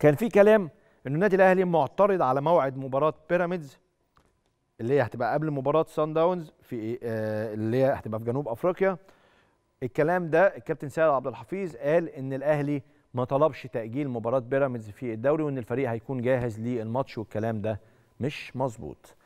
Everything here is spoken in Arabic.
كان في كلام ان النادي الاهلي معترض على موعد مباراه بيراميدز اللي هي هتبقى قبل مباراه سان داونز في آه، اللي هي هتبقى في جنوب افريقيا الكلام ده الكابتن سيد عبد الحفيظ قال ان الاهلي ما طلبش تاجيل مباراه بيراميدز في الدوري وان الفريق هيكون جاهز للماتش والكلام ده مش مظبوط